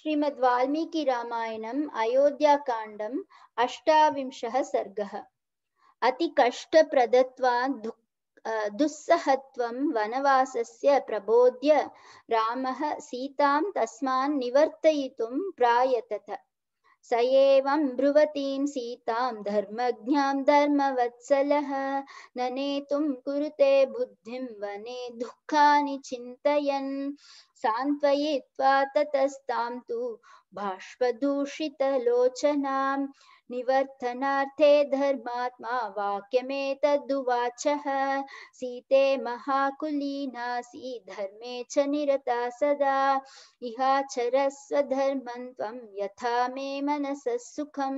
श्रीमद् वाल्मीकि रामायणम् अयोध्याकाण्डम् अष्टाविंशः सर्गः अतिकष्टप्रदत्वा दु दुस्सहत्वं वनवासस्य प्रबोध्य रामः सीतां तस्मान् निवर्तयितुं प्रायतत स एवं ब्रुवतीं सीतां धर्मज्ञां धर्मवत्सलः न नेतुं कुरुते बुद्धिं वने दुःखानि चिन्तयन् सान्त्वयित्वा ततस्तां तु बाष्पदूषितलोचनां निवर्तनार्थे धर्मात्मा वाक्यमेतदुवाचः सीते महाकुलीनासि धर्मे च निरता सदा इहाचरस्व धर्मं त्वं यथा मे मनसः सुखं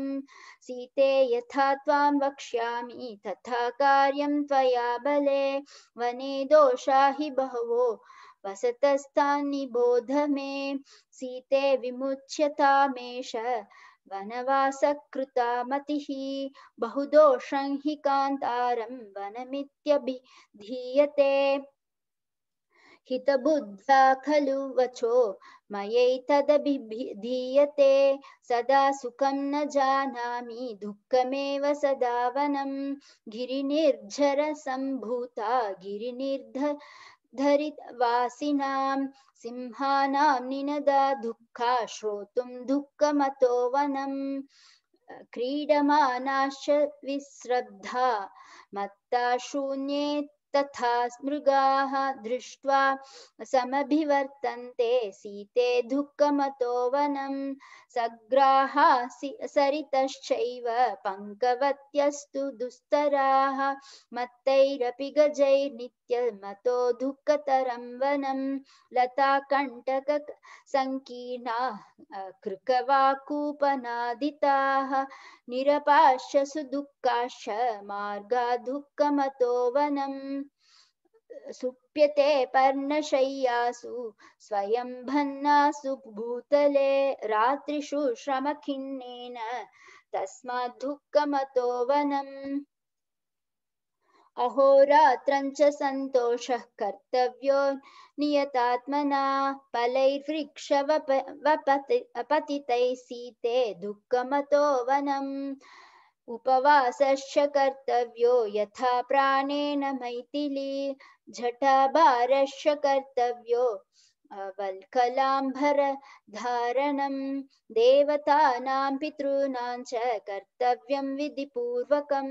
सीते यथा त्वां वक्ष्यामि तथा कार्यं त्वया बले वने दोषा हि बहवो वसतस्थानिबोध मे सीते विमुच्यतामेष वनवासकृता मतिः बहुदोषं हि कान्तारं वनमित्यभिधीयते हितबुद्ध्या खलु वचो मयैतदभिधीयते सदा सुखं न जानामि दुःखमेव सदा वनं गिरिनिर्झरसम्भूता गिरिनिर्ध धरितवासिनां सिंहानां निनदा दुःखा श्रोतुं दुःखमतो वनं क्रीडमानाश्च विस्रब्धा मत्ता शून्ये तथा मृगाः दृष्ट्वा समभिवर्तन्ते सीते दुःखमतो वनं सग्राः सरितश्चैव पङ्कवत्यस्तु दुस्तराः मत्तैरपि गजैर्नित्यमतो दुःखतरं वनं लताकण्टकसङ्कीर्णाः कृकवाकूपनादिताः निरपाश्च सुदुःखाश्च मार्गा दुःखमतो वनम् सुप्यते पर्णशय्यासु स्वयं भन्नासु भूतले रात्रिषु श्रमखिन्नेन तस्माद्दुःखमतो वनम् अहोरात्रं च सन्तोषः कर्तव्यो नियतात्मना फलैर्वृक्षवपतितैः सीते दुःखमतो वनम् उपवासश्च कर्तव्यो यथा प्राणेन मैथिली जटाभारश्च कर्तव्यो वल्कलाम्भरधारणं देवतानां पितॄणां च कर्तव्यं विधिपूर्वकं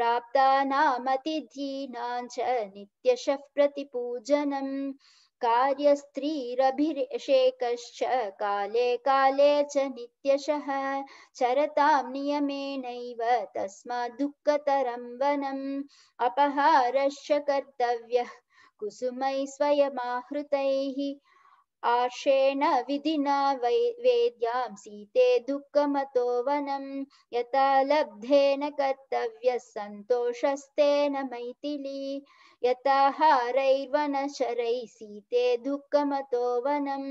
प्राप्तानामतिथीनां च नित्यशः प्रतिपूजनम् स्त्रीरभिषेक काले काले च नित्यशः चरतां नियमेनैव तस्मात् दुःखतरं वनम् अपहारश्च कर्तव्यः कुसुमैः स्वयमाहृतैः आर्षेण विधिना वै वेद्यां सीते दुःखमतो वनं यथा लब्धेन कर्तव्यः सन्तोषस्तेन मैथिली यथा हारैर्वनशरैः सीते दुःखमतो वनम्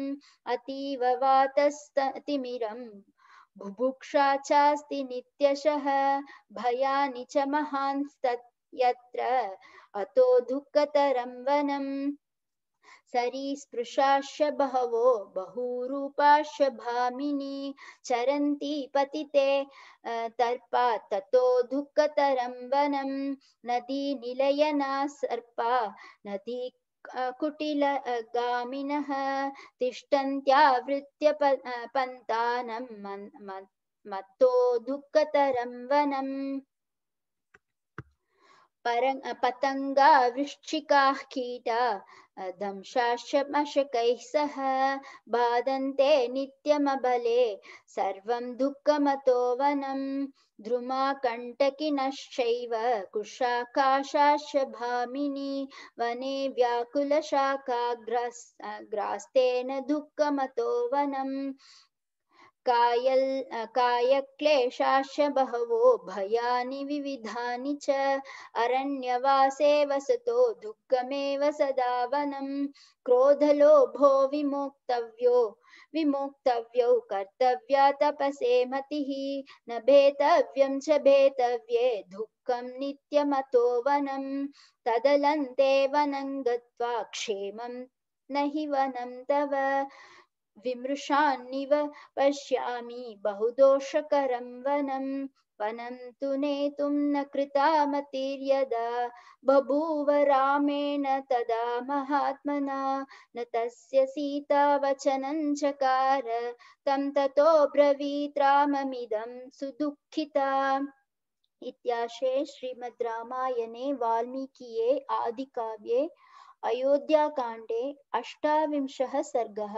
अतीव वातस्ततिमिरम् बुभुक्षा चास्ति नित्यशः भयानि च महांस्तत् यत्र अतो दुःखतरं वनम् सरी स्पृशाश बहवो बहुरूपाश भामिनी चरंती पतिते तर्पा ततो दुःखतरं वनं निलयना सर्पा नदी कुटिलगामिनः तिष्ठन्त्यावृत्य पन्तानं मत्तो दुःखतरं वनम् परंग पतंगा वृश्चिकाः कीटा दंशाश्चमशकैः सह बाधन्ते नित्यमबले सर्वं दुःखमतो वनं द्रुमाकण्टकिनश्चैव कुशाकाशाश्च भामिनी वने व्याकुलशाखाग्रस् ग्रास्तेन दुःखमतो वनं कायल कायक्लेशाश्च बहवो भयानि विविधानि च अरण्यवासे वसतो दुःखमेव सदा वनं क्रोधलोभो विमोक्तव्यो विमोक्तव्यौ कर्तव्या तपसे मतिः न भेतव्यं च भेतव्ये दुःखं नित्यमतो वनं तदलन्ते वनं गत्वा क्षेमं न हि वनं तव विमृशान्निव पश्यामि बहुदोषकरं वनं वनं तु नेतुं न कृता मतिर्यदा बभूव रामेण तदा महात्मना न तस्य सीतावचनं चकार तं ततो ब्रवीत् राममिदं सुदुःखिता इत्याशे श्रीमद् रामायणे वाल्मीकिये आदिकाव्ये अयोध्याकाण्डे अष्टाविंशः सर्गः